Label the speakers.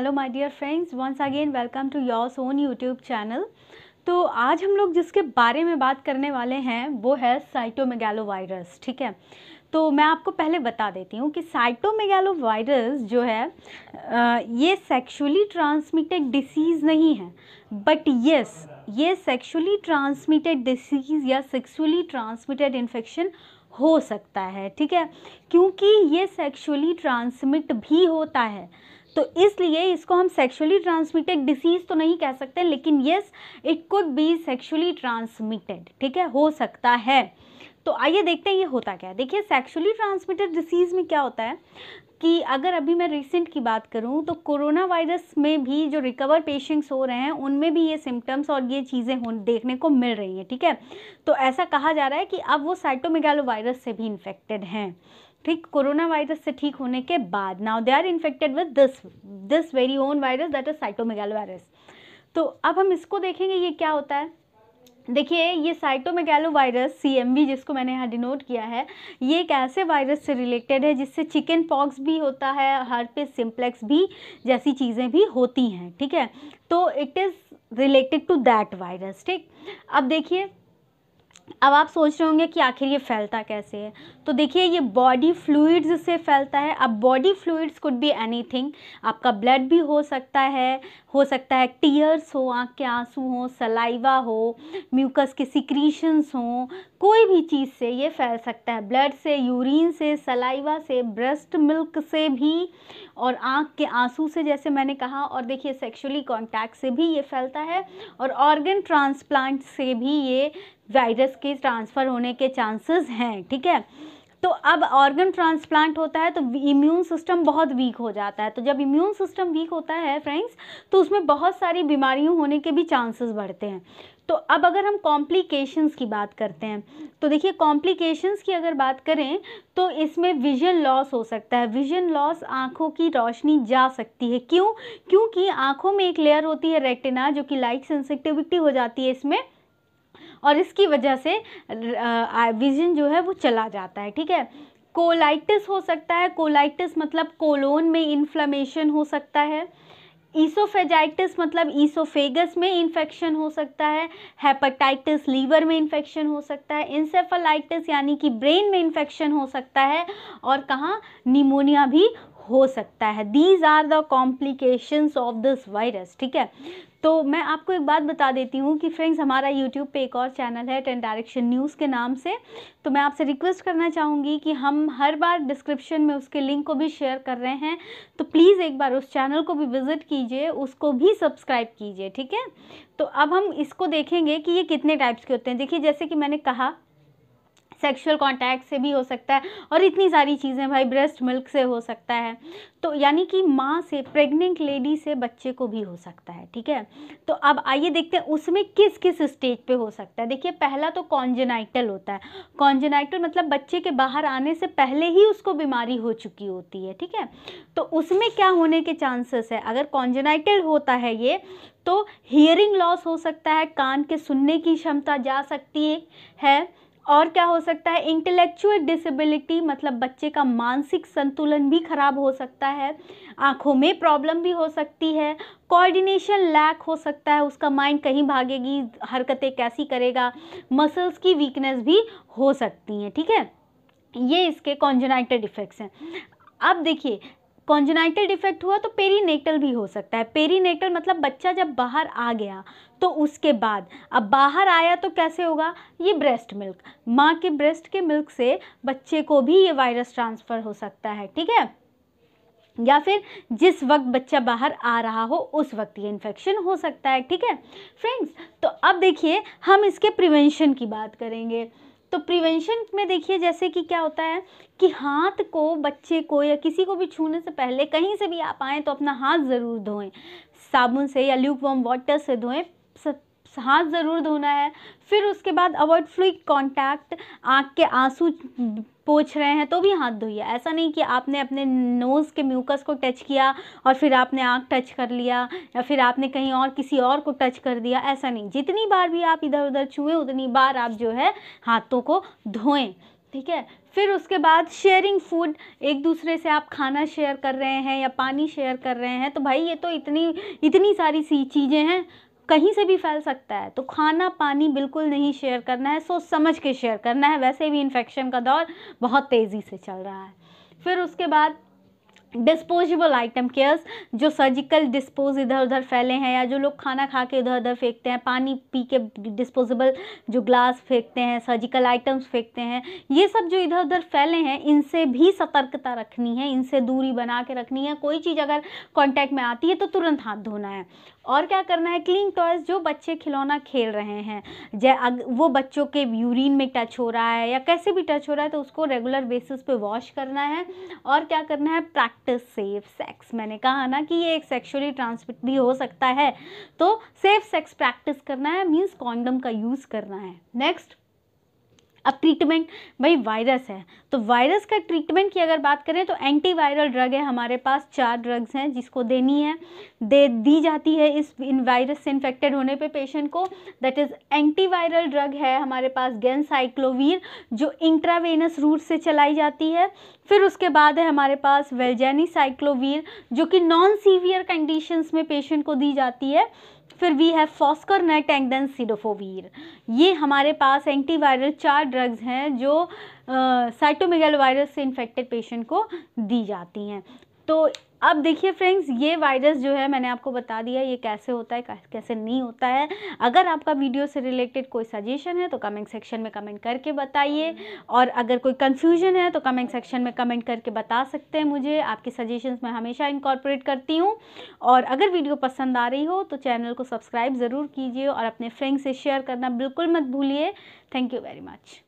Speaker 1: hello my dear friends once again welcome to yours own YouTube channel तो आज हम लोग जिसके बारे में बात करने वाले हैं वो है साइटोमेगैलो वायरस ठीक है तो मैं आपको पहले बता देती हूँ कि साइटोमेगैलो वायरस जो है ये सेक्सुअली ट्रांसमिटेड डिसीज़ नहीं है बट येस ये सेक्सुअली ट्रांसमिटेड डिसीज़ या सेक्सुअली ट्रांसमिटेड इन्फेक्शन हो सकता है ठीक है क्योंकि ये सेक्सुअली ट्रांसमिट भी होता है तो इसलिए इसको हम सेक्सुअली ट्रांसमिटेड डिसीज़ तो नहीं कह सकते लेकिन yes it could be sexually transmitted ठीक है हो सकता है तो आइए देखते हैं ये होता क्या है देखिए सेक्सुअली ट्रांसमिटेड डिसीज़ में क्या होता है कि अगर अभी मैं रिसेंट की बात करूं तो कोरोना वायरस में भी जो रिकवर पेशेंट्स हो रहे हैं उनमें भी ये सिम्टम्स और ये चीज़ें हो देखने को मिल रही हैं ठीक है तो ऐसा कहा जा रहा है कि अब वो साइटोमेगालो वायरस से भी इन्फेक्टेड हैं ठीक कोरोना वायरस से ठीक होने के बाद now they are infected with this this very own virus that is cytomegalo virus तो अब हम इसको देखेंगे ये क्या होता है देखिए ये साइटोमेगैलो वायरस सी जिसको मैंने यहाँ डिनोट किया है ये एक ऐसे वायरस से रिलेटेड है जिससे चिकन पॉक्स भी होता है हर पे सिम्प्लेक्स भी जैसी चीज़ें भी होती हैं ठीक है तो it is related to that virus ठीक अब देखिए अब आप सोच रहे होंगे कि आखिर ये फैलता कैसे है तो देखिए ये बॉडी फ्लूइड्स से फैलता है अब body fluids could be anything आपका ब्लड भी हो सकता है हो सकता है टीयर्स हो आँख के आंसू हो सलाइवा हो म्यूकस के सिक्रीशंस हो कोई भी चीज़ से ये फैल सकता है ब्लड से यूरिन से सलाइवा से ब्रेस्ट मिल्क से भी और आँख के आंसू से जैसे मैंने कहा और देखिए सेक्सुअली कॉन्टैक्ट से भी ये फैलता है और ऑर्गन ट्रांसप्लांट से भी ये वायरस के ट्रांसफ़र होने के चांसेस हैं ठीक है तो अब ऑर्गन ट्रांसप्लांट होता है तो इम्यून सिस्टम बहुत वीक हो जाता है तो जब इम्यून सिस्टम वीक होता है फ्रेंड्स तो उसमें बहुत सारी बीमारियों होने के भी चांसेस बढ़ते हैं तो अब अगर हम कॉम्प्लिकेशंस की बात करते हैं तो देखिए कॉम्प्लिकेशंस की अगर बात करें तो इसमें विजन लॉस हो सकता है विजन लॉस आँखों की रोशनी जा सकती है क्यों क्योंकि आँखों में एक लेयर होती है रेटिना जो कि लाइट सेंसिटिविटी हो जाती है इसमें और इसकी वजह से विजन जो है वो चला जाता है ठीक है कोलाइटिस हो सकता है कोलाइटिस मतलब कोलोन में इन्फ्लेमेशन हो सकता है ईसोफेजाइटिस मतलब ईसोफेगस में इन्फेक्शन हो सकता है हेपेटाइटिस लीवर में इन्फेक्शन हो सकता है इंसेफेलाइटिस यानी कि ब्रेन में इन्फेक्शन हो सकता है और कहाँ निमोनिया भी हो सकता है these are the complications of this virus ठीक है तो मैं आपको एक बात बता देती हूँ कि फ्रेंड्स हमारा यूट्यूब पे एक और चैनल है टेन डायरेक्शन न्यूज़ के नाम से तो मैं आपसे रिक्वेस्ट करना चाहूँगी कि हम हर बार डिस्क्रिप्शन में उसके लिंक को भी शेयर कर रहे हैं तो प्लीज़ एक बार उस चैनल को भी विज़िट कीजिए उसको भी सब्सक्राइब कीजिए ठीक है तो अब हम इसको देखेंगे कि ये कितने टाइप्स के होते हैं देखिए जैसे कि मैंने कहा सेक्सुअल कॉन्टैक्ट से भी हो सकता है और इतनी सारी चीज़ें भाई ब्रेस्ट मिल्क से हो सकता है तो यानी कि माँ से प्रेग्नेंट लेडी से बच्चे को भी हो सकता है ठीक है तो अब आइए देखते हैं उसमें किस किस स्टेज पे हो सकता है देखिए पहला तो कॉन्जेनाइटल होता है कॉन्जेनाइटल मतलब बच्चे के बाहर आने से पहले ही उसको बीमारी हो चुकी होती है ठीक है तो उसमें क्या होने के चांसेस है अगर कॉन्जेनाइटल होता है ये तो हियरिंग लॉस हो सकता है कान के सुनने की क्षमता जा सकती है और क्या हो सकता है इंटेलेक्चुअल डिसेबिलिटी मतलब बच्चे का मानसिक संतुलन भी खराब हो सकता है आँखों में प्रॉब्लम भी हो सकती है कोऑर्डिनेशन लैक हो सकता है उसका माइंड कहीं भागेगी हरकतें कैसी करेगा मसल्स की वीकनेस भी हो सकती हैं ठीक है ये इसके कॉन्जनाइटेड इफेक्ट्स हैं अब देखिए कॉन्जेनाइटल डिफेक्ट हुआ तो पेरीनेटल भी हो सकता है पेरीनेटल मतलब बच्चा जब बाहर आ गया तो उसके बाद अब बाहर आया तो कैसे होगा ये ब्रेस्ट मिल्क माँ के ब्रेस्ट के मिल्क से बच्चे को भी ये वायरस ट्रांसफ़र हो सकता है ठीक है या फिर जिस वक्त बच्चा बाहर आ रहा हो उस वक्त ये इन्फेक्शन हो सकता है ठीक है फ्रेंड्स तो अब देखिए हम इसके प्रिवेंशन की बात करेंगे तो प्रिवेंशन में देखिए जैसे कि क्या होता है कि हाथ को बच्चे को या किसी को भी छूने से पहले कहीं से भी आप आएँ तो अपना हाथ ज़रूर धोएं साबुन से या ल्यूक वॉम वाटर से धोएं हाथ ज़रूर धोना है फिर उसके बाद अवॉइड फ्लू कॉन्टैक्ट आँख के आंसू पोछ रहे हैं तो भी हाथ धोइए ऐसा नहीं कि आपने अपने नोज़ के म्यूकस को टच किया और फिर आपने आँख टच कर लिया या फिर आपने कहीं और किसी और को टच कर दिया ऐसा नहीं जितनी बार भी आप इधर उधर छुए उतनी बार आप जो है हाथों को धोएं ठीक है फिर उसके बाद शेयरिंग फूड एक दूसरे से आप खाना शेयर कर रहे हैं या पानी शेयर कर रहे हैं तो भाई ये तो इतनी इतनी सारी सी चीज़ें हैं कहीं से भी फैल सकता है तो खाना पानी बिल्कुल नहीं शेयर करना है सोच समझ के शेयर करना है वैसे भी इन्फेक्शन का दौर बहुत तेज़ी से चल रहा है फिर उसके बाद डिस्पोजेबल आइटम केयर्स जो सर्जिकल डिस्पोज इधर उधर फैले हैं या जो लोग खाना खा के इधर उधर फेंकते हैं पानी पी के डिस्पोजेबल जो ग्लास फेंकते हैं सर्जिकल आइटम्स फेंकते हैं ये सब जो इधर उधर फैले हैं इनसे भी सतर्कता रखनी है इनसे दूरी बना के रखनी है कोई चीज़ अगर कॉन्टैक्ट में आती है तो तुरंत हाथ धोना है और क्या करना है क्लीन टॉयज़ जो बच्चे खिलौना खेल रहे हैं जै वो बच्चों के यूरिन में टच हो रहा है या कैसे भी टच हो रहा है तो उसको रेगुलर बेसिस पे वॉश करना है और क्या करना है प्रैक्टिस सेफ सेक्स मैंने कहा ना कि ये एक सेक्शुअली ट्रांसमिट भी हो सकता है तो सेफ सेक्स प्रैक्टिस करना है मीन्स कॉन्डम का यूज़ करना है नेक्स्ट अब ट्रीटमेंट भाई वायरस है तो वायरस का ट्रीटमेंट की अगर बात करें तो एंटीवायरल ड्रग है हमारे पास चार ड्रग्स हैं जिसको देनी है दे दी जाती है इस इन वायरस से इन्फेक्टेड होने पे पेशेंट को दैट इज़ एंटीवायरल ड्रग है हमारे पास गेंद साइक्लोवीर जो इंट्रावेनस रूट से चलाई जाती है फिर उसके बाद है हमारे पास वेलजेनी साइक्लोवीर जो कि नॉन सीवियर कंडीशंस में पेशेंट को दी जाती है फिर we have net and then cidofovir ये हमारे पास एंटीवायरल चार ड्रग्स हैं जो साइटोमिगल वायरस से इन्फेक्टेड पेशेंट को दी जाती हैं तो अब देखिए फ्रेंड्स ये वायरस जो है मैंने आपको बता दिया ये कैसे होता है कैसे नहीं होता है अगर आपका वीडियो से रिलेटेड कोई सजेशन है तो कमेंट सेक्शन में कमेंट करके बताइए और अगर कोई कन्फ्यूजन है तो कमेंट सेक्शन में कमेंट करके बता सकते हैं मुझे आपके सजेशंस मैं हमेशा इंकॉर्पोरेट करती हूँ और अगर वीडियो पसंद आ रही हो तो चैनल को सब्सक्राइब ज़रूर कीजिए और अपने फ्रेंड्स से शेयर करना बिल्कुल मत भूलिए थैंक यू वेरी मच